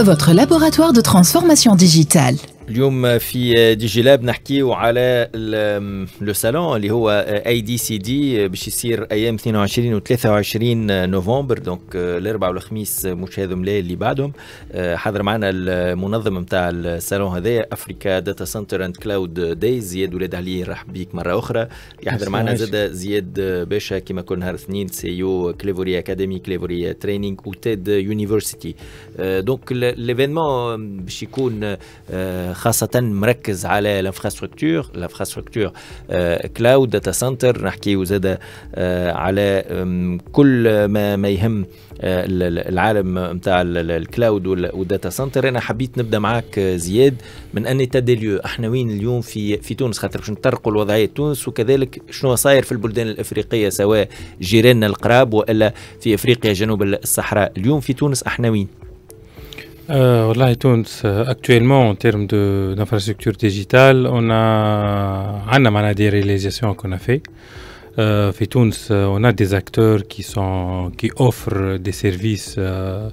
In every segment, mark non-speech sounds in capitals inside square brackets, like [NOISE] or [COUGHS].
votre laboratoire de transformation digitale. اليوم في دي لاب نحكيو على لو سالون اللي هو اي دي سي دي باش يصير ايام 22 و 23 نوفمبر دونك آه، الاربعاء والخميس آه، مش هذم ملاي اللي بعدهم آه، حضر معنا المنظم نتاع السالون هذايا افريكا داتا سنتر اند كلاود دايز زياد ولاد علي رحب بيك مره اخرى يحضر معنا زاد زياد باشا كما كل نهار اثنين سي يو كليفوري اكاديمي كليفوري تريننج وتيد يونيفرسيتي دونك ليفينمون باش يكون خاصه مركز على الانفراستركتور الانفراستركتور كلاود داتا سنتر نحكي زاد آه، على كل ما, ما يهم آه، العالم نتاع الكلاود والداتا سنتر انا حبيت نبدا معاك آه، زياد من ان دي ديليو احنا وين اليوم في في تونس خاطر باش نطرقوا لوضعيه تونس وكذلك شنو صاير في البلدان الافريقيه سواء جيراننا القراب والا في افريقيا جنوب الصحراء اليوم في تونس احنا وين Euh, euh, actuellement, en termes d'infrastructure digitale, on a, un a des réalisations qu'on a fait. Euh, euh, on a des acteurs qui, sont, qui offrent des services, euh,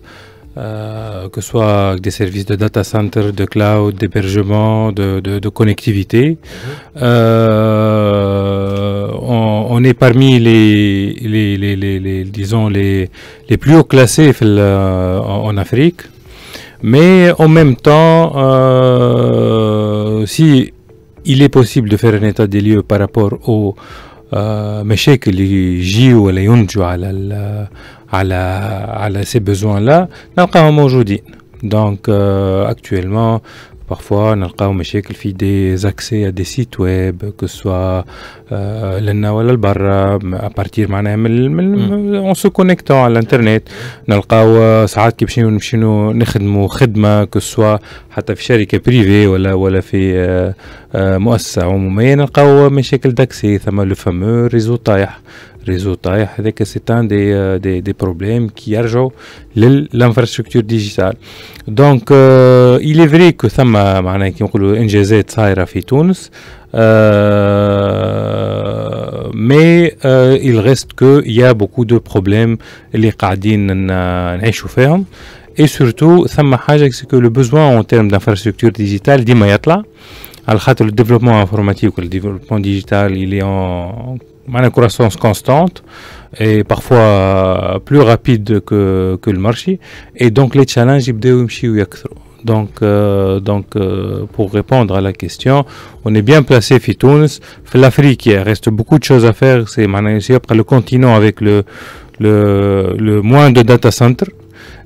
que ce soit des services de data center, de cloud, d'hébergement, de, de, connectivité. Mm-hmm. On, est parmi les, les, les, les disons les, plus haut classés en Afrique. Mais en même temps, euh, si il est possible de faire un état des lieux par rapport au مشاكل euh, les يجيو ou les على à ces besoins-là, بوزوان لا Donc euh, actuellement. parfois نلقاو مشاكل في دي زاكسي دي سيت ويب كو سوا لنا ولا لبرا ابارتير معناها من اون سو كونيكتون على الانترنت نلقاو ساعات كي باش نمشيو نخدموا خدمه كو سوا حتى في شركه بريفي ولا ولا في مؤسسه عموميه نلقاو مشاكل داكسي ثما لو فامو ريزو طايح réseau طايح c'est un des euh, problèmes qui دي l'infrastructure digitale donc euh, il est vrai que فري كو ثم معناها كي نقولوا انجازات صايره في تونس mais euh, il reste qu'il y a beaucoup de problèmes les قاعدين نعيشوا فيهم et surtout ça m'a que le besoin en termes d'infrastructure digitale ديما يطلع على le développement informatique le développement digital il est en une croissance constante et parfois euh, plus rapide que, que le marché. Et donc les challenges, donc, euh, donc euh, pour répondre à la question, on est bien placé Fitounes. L'Afrique, il reste beaucoup de choses à faire. C'est après le continent avec le, le, le moins de data centers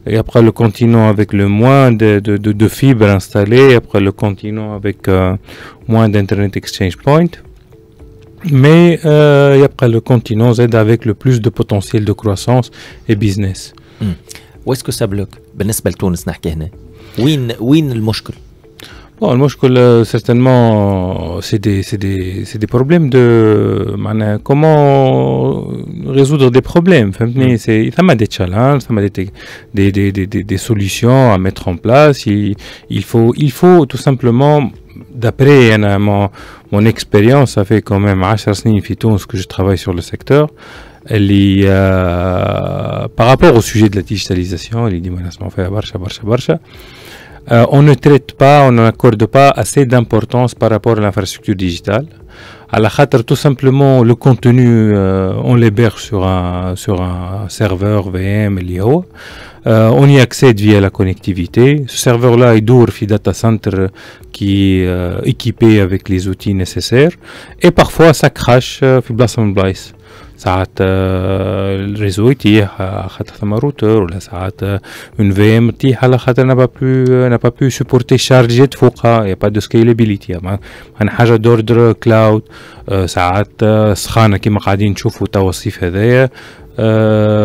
et après le continent avec le moins de, de, fibres installées, et après le continent avec moins d'Internet Exchange Point, mais euh, après le continent Z avec le plus de potentiel de croissance et business. Hmm. Où est-ce que ça bloque Bon, le euh, problème, certainement, c'est des, des, problèmes de. Comment résoudre des problèmes Il y a des challenges, des, des, solutions à mettre en place. il, faut, il faut tout simplement d'après euh, mon, expérience, ça fait quand même 10 ans que je travaille sur le secteur. Euh, par rapport au sujet de la digitalisation, euh, on ne traite pas, on n'accorde pas assez d'importance par rapport à l'infrastructure digitale à la khatr, tout simplement, le contenu, euh, on l'héberge sur un, sur un serveur VM, l'IO. Euh, on y accède via la connectivité. Ce serveur-là est un data center qui est euh, équipé avec les outils nécessaires. Et parfois, ça crache, euh, ساعات آه، الريزو يطيح خاطر ثما روتور ولا ساعات اون في ام تطيح على خاطر نابا يعني بو انا بو سوبورتي شارجيت فوقها يا با دو سكيلابيليتي عن حاجه دوردر كلاود آه، ساعات آه، سخانه كيما قاعدين نشوفوا التوصيف هذايا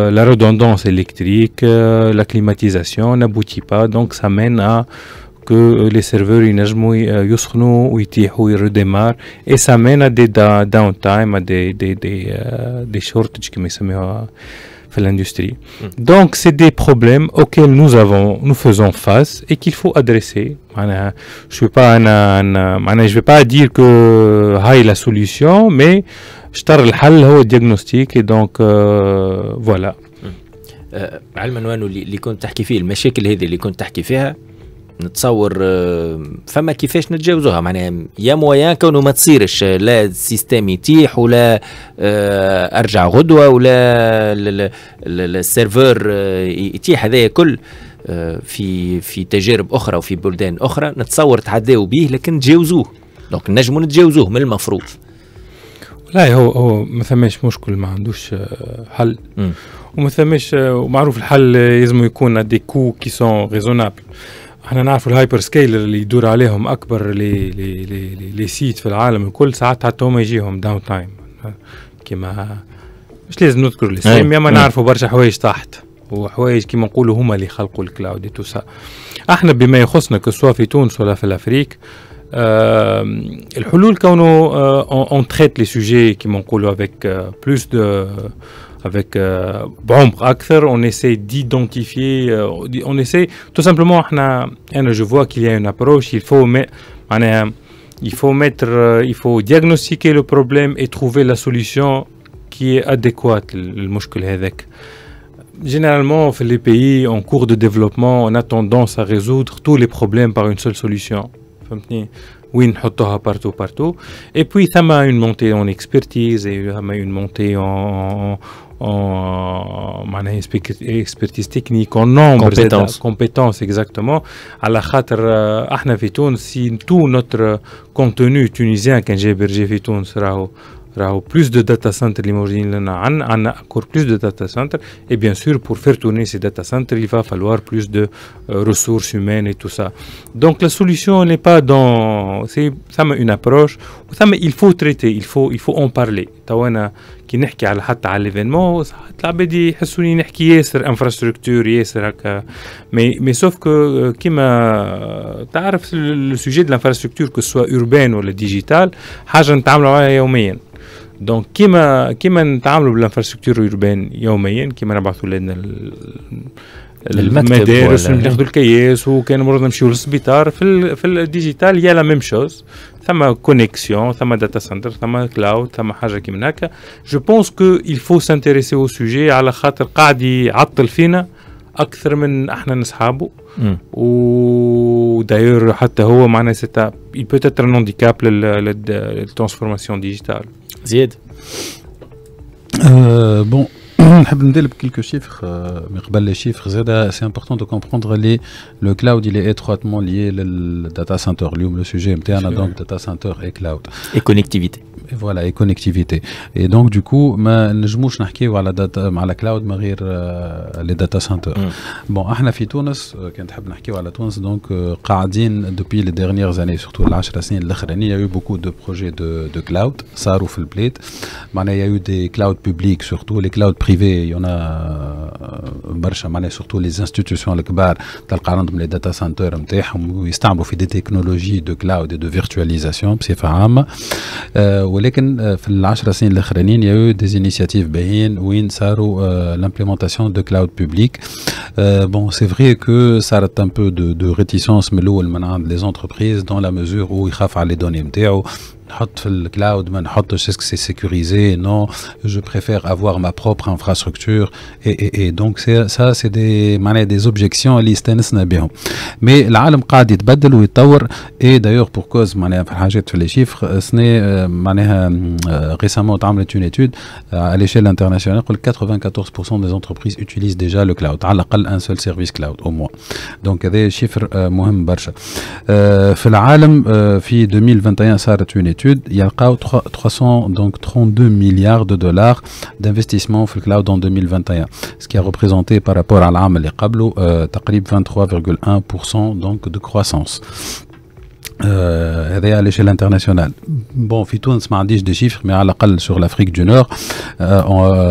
لا ريدوندونس الكتريك لا كليماتيزاسيون la با دونك سا مين que les serveurs ils يسخنوا et ça mène à des downtime à des des des des shortages كما يسميوها l'industrie. Donc c'est des problèmes auxquels nous avons nous faisons face et qu'il faut adresser. Je ne pas je vais pas dire que c'est la solution mais je tarde le diagnostic et donc euh, voilà. علما وانو اللي كنت تحكي فيه المشاكل هذه اللي كنت تحكي فيها نتصور آه، فما كيفاش نتجاوزوها معناها يا مويان كونه ما تصيرش لا السيستم يتيح ولا آه، ارجع غدوه ولا السيرفور آه، يتيح هذايا كل في في تجارب اخرى وفي بلدان اخرى نتصور تعداو به لكن تجاوزوه دونك نجموا نتجاوزوه من المفروض لا هو هو ما ثماش مشكل ما عندوش حل م. وما ثماش ومعروف الحل لازم يكون دي كو كي سون ريزونابل احنا نعرف الهايبر سكيلر اللي يدور عليهم اكبر لي لي لي لي, لي سيت في العالم الكل ساعات حتى هما يجيهم داون تايم كيما مش لازم نذكر الاسم ياما نعرفوا برشا حوايج تحت وحوايج كيما نقولوا هما اللي خلقوا الكلاود توسا احنا بما يخصنا كسوا في تونس ولا في الافريك آه الحلول كونه اون آه تريت لي سوجي كيما نقولوا افيك آه بلوس دو avec euh, on essaie d'identifier, euh, on essaie tout simplement, je vois qu'il y a une approche, il faut, il faut mettre, euh, il faut diagnostiquer le problème et trouver la solution qui est adéquate, le problème avec. Généralement, les pays en cours de développement, on a tendance à résoudre tous les problèmes par une seule solution. Oui, partout, partout. Et puis, ça m'a une montée en expertise et m'a une montée en, en, expertise technique, en nombre, compétences, compétences exactement. À la khater, euh, si tout notre contenu tunisien qu'un j'ai sera sera plus de data centers là, encore plus de data centers et bien sûr pour faire tourner ces data centers il va falloir plus de euh, ressources humaines et tout ça donc la solution n'est pas dans c'est ça une approche ça il faut traiter il faut il faut en parler توانا كي نحكي على حتى على ليفينمون العباد يحسوني نحكي ياسر انفراستركتور ياسر هكا مي مي سوف كو كيما آه، تعرف لو سوجي دو لانفراستركتور كو سوا اوربان ولا ديجيتال حاجه نتعاملوا معاها يوميا دونك كيما كيما نتعاملوا بالانفراستركتور اوربان يوميا كيما نبعثوا لنا المدارس ناخذوا الكياس وكان مرض نمشيو للسبيطار في في الديجيتال يا لا ميم شوز ثم connexion, ثم data center, cloud, Je pense qu'il faut s'intéresser au sujet il peut être un handicap transformation transformation digitale Zied euh, quelques chiffres, euh, mais les chiffres, c'est important de comprendre les, le cloud, il est étroitement lié au data center, le sujet MTA, donc data center et cloud. Et connectivité et voilà et connectivité et donc du coup ma نجموش نحكيو على مع la cloud ma غير euh, les data centers mm. bon احنا في تونس كان تحب نحكيو على تونس donc قاعدين euh, depuis les dernières années surtout les 10 dernières années, il y a eu beaucoup de projets de de cloud ça roule plate معناها il y a eu des clouds publics surtout les cloud privés il y en a euh, mais surtout les institutions leqbar t'alqarandm les data centers ont été où ils tombent des technologies de cloud et de virtualisation puis c'est pharam. mais en fin de l'année les il y a eu des initiatives behin où ils ont l'implémentation de cloud public. bon c'est vrai que ça a un peu de réticence mais là au moment entreprises dans la mesure où ils craignent les données ont hot cloud mais hot que c'est sécurisé non je préfère avoir ma propre infrastructure et, donc ça c'est des manières des objections listes bien mais la qadi tbaddel et et d'ailleurs pour cause vais rajouter les chiffres euh, ce n'est euh, euh, récemment on a une étude à l'échelle internationale que 94% des entreprises utilisent déjà le cloud à a un seul service cloud au moins donc des chiffres muhim Dans في العالم في 2021 صارت une il y a 300, milliards de dollars d'investissement dans cloud en 2021, ce qui a représenté par rapport à les et près 23,1% donc de croissance. À à internationale. Bon, Bon, fit dit des de chiffres mais à la sur sur l'afrique du nord euh,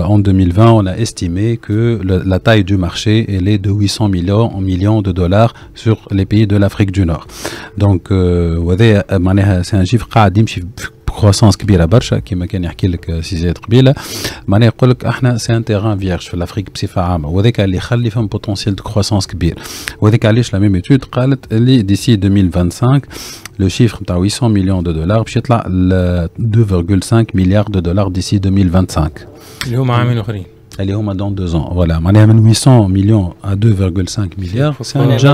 en 2020 euh, on a estimé que la taille du marché elle est de 800 millions millions de dollars sur les pays de l'Afrique du Nord donc euh, c'est un chiffre qui chiffre. بكروسونس كبيره برشا كما كان يحكي لك آه، سي زيد قبيله معناها يقول لك احنا سي ان تيغان فيرج في الافريك بصفه عامه وذاك اللي يخلي فيهم بوتونسيال دو كروسونس كبير وذاك علاش لا ميم ايتود قالت اللي ديسي 2025 لو شيفر نتاع 800 مليون دو دولار باش يطلع 2.5 مليار دو دولار ديسي 2025 اللي هما عامين اخرين Elle est homme dans deux ans, voilà. On est à 800 millions à 2,5 milliards. On est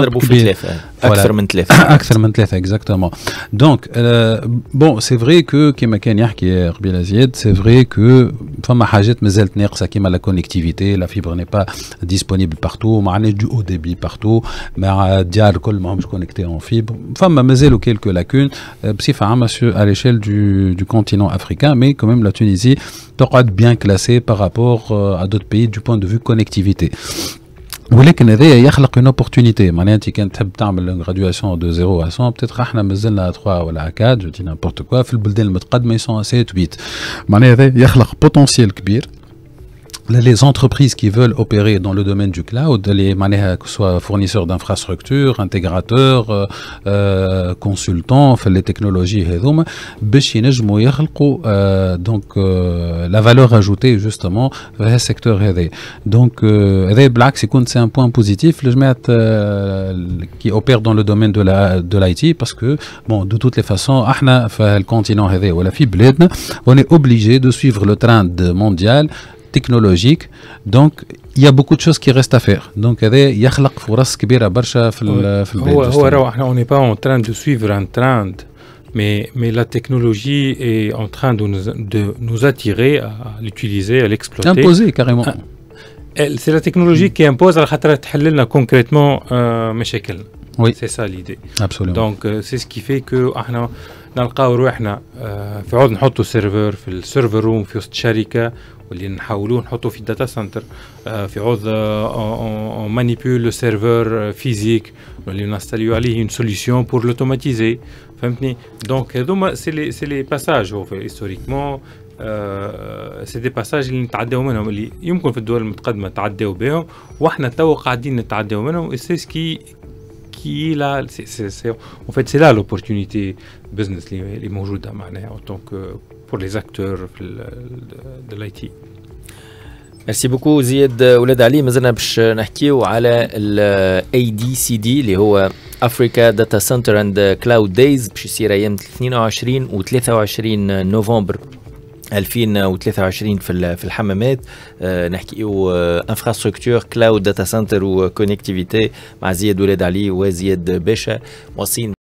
euh, à [COUGHS] exactement. Donc, euh, bon, c'est vrai que Kenya, qui est bien c'est vrai que enfin, ma chagette, mesaltner, ça qui la connectivité, la fibre n'est pas disponible partout, on est du haut débit partout, mais à euh, Dial Colm, je suis connecté en fibre. Enfin, ma mesalt, quelques lacunes, c'est fin, monsieur, à l'échelle du du continent africain, mais quand même la Tunisie doit être bien classée par rapport à d'autres pays du point de vue connectivité. Vous voulez qu'on y une opportunité. Maintenant, si quelqu'un tape dans une graduation de 0 à 100, peut-être qu'on a mis à 3 ou à 4, je dis n'importe quoi, dans les pays les plus avancés, ils sont à 7 ou 8. Maintenant, il y a un potentiel les entreprises qui veulent opérer dans le domaine du cloud, les que soit fournisseurs d'infrastructures, intégrateurs, euh, euh consultants, les technologies, donc euh, euh, la valeur ajoutée justement dans le secteur Donc c'est un point positif qui opère dans le domaine de la de l'IT parce que bon de toutes les façons continent on est obligé de suivre le train de mondial technologique. Donc il y a beaucoup de choses qui restent à faire. Donc il y a des choses qui sont on n'est pas en train de suivre un trend. Mais, mais la technologie est en train de nous, de nous attirer à l'utiliser, à l'exploiter. Imposer carrément. Ah, c'est la technologie qui impose à la concrètement euh, oui. C'est ça l'idée. Absolument. Donc euh, c'est ce qui fait que nous avons un في عود serveur, autre في السيرفر روم في واللي نحاولوه نحطوا في الداتا آه، سنتر في عوض اون مانيبول لو سيرفور فيزيك واللي نستاليو عليه اون سوليسيون بور لوتوماتيزي فهمتني دونك هذوما سي لي سي لي باساج هو هيستوريكمون سي دي باساج اللي نتعداو منهم اللي يمكن في الدول المتقدمه نتعداو بهم واحنا تو قاعدين نتعداو منهم سي سكي كي لا سي سي اون فيت سي لا لوبورتونيتي بزنس اللي موجوده معناها اون طونك pour les acteurs de l'IT. ميرسي بوكو زياد ولاد علي مازلنا باش نحكيو على الاي دي سي دي اللي هو افريكا داتا سنتر اند كلاود دايز باش يصير ايام 22 و 23 نوفمبر 2023 في في الحمامات نحكيو انفراستركتور كلاود داتا سنتر وكونكتيفيتي مع زياد ولاد علي وزياد باشا موصين